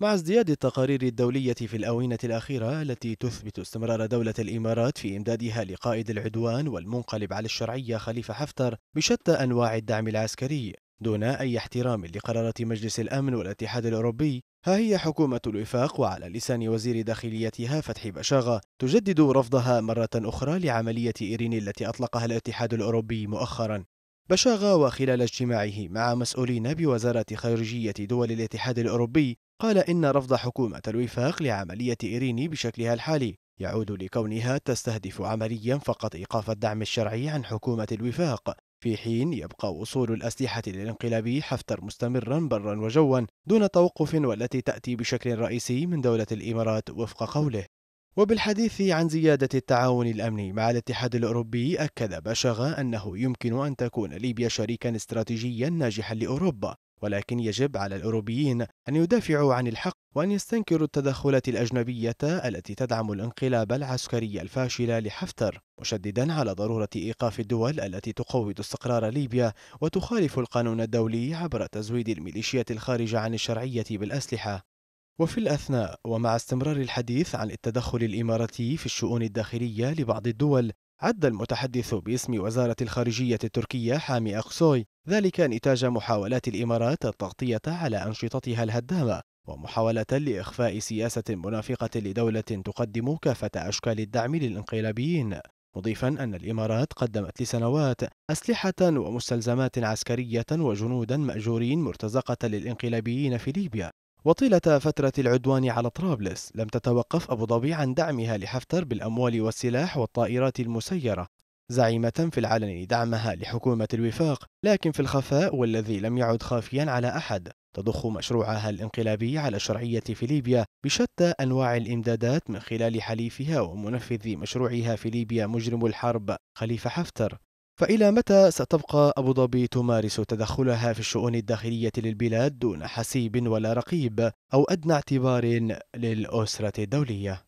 مع ازدياد التقارير الدولية في الآونة الأخيرة التي تثبت استمرار دولة الإمارات في إمدادها لقائد العدوان والمنقلب على الشرعية خليفة حفتر بشتى أنواع الدعم العسكري دون أي احترام لقرارات مجلس الأمن والاتحاد الأوروبي ها هي حكومة الوفاق وعلى لسان وزير داخليتها فتحي بشاغة تجدد رفضها مرة أخرى لعملية إيرين التي أطلقها الاتحاد الأوروبي مؤخرا بشاغة وخلال اجتماعه مع مسؤولين بوزارة خارجية دول الاتحاد الأوروبي قال إن رفض حكومة الوفاق لعملية إيريني بشكلها الحالي يعود لكونها تستهدف عمليا فقط إيقاف الدعم الشرعي عن حكومة الوفاق في حين يبقى وصول الأسلحة للانقلابي حفتر مستمرا برا وجوا دون توقف والتي تأتي بشكل رئيسي من دولة الإمارات وفق قوله وبالحديث عن زيادة التعاون الأمني مع الاتحاد الأوروبي أكد بشغ أنه يمكن أن تكون ليبيا شريكا استراتيجيا ناجحا لأوروبا ولكن يجب على الأوروبيين أن يدافعوا عن الحق وأن يستنكروا التدخلات الأجنبية التي تدعم الانقلاب العسكري الفاشل لحفتر مشددا على ضرورة إيقاف الدول التي تقوض استقرار ليبيا وتخالف القانون الدولي عبر تزويد الميليشيات الخارجة عن الشرعية بالأسلحة وفي الأثناء ومع استمرار الحديث عن التدخل الإماراتي في الشؤون الداخلية لبعض الدول عد المتحدث باسم وزارة الخارجية التركية حامي أقسوي ذلك نتاج محاولات الإمارات التغطية على أنشطتها الهدامة ومحاولة لإخفاء سياسة منافقة لدولة تقدم كافة أشكال الدعم للانقلابيين مضيفا أن الإمارات قدمت لسنوات أسلحة ومستلزمات عسكرية وجنودا مأجورين مرتزقة للانقلابيين في ليبيا وطيلة فترة العدوان على طرابلس لم تتوقف أبو ظبي عن دعمها لحفتر بالأموال والسلاح والطائرات المسيرة زعيمة في العلن دعمها لحكومة الوفاق لكن في الخفاء والذي لم يعد خافيا على أحد تضخ مشروعها الانقلابي على الشرعية في ليبيا بشتى أنواع الإمدادات من خلال حليفها ومنفذ مشروعها في ليبيا مجرم الحرب خليفة حفتر فإلى متى ستبقى أبو ظبي تمارس تدخلها في الشؤون الداخلية للبلاد دون حسيب ولا رقيب أو أدنى اعتبار للأسرة الدولية؟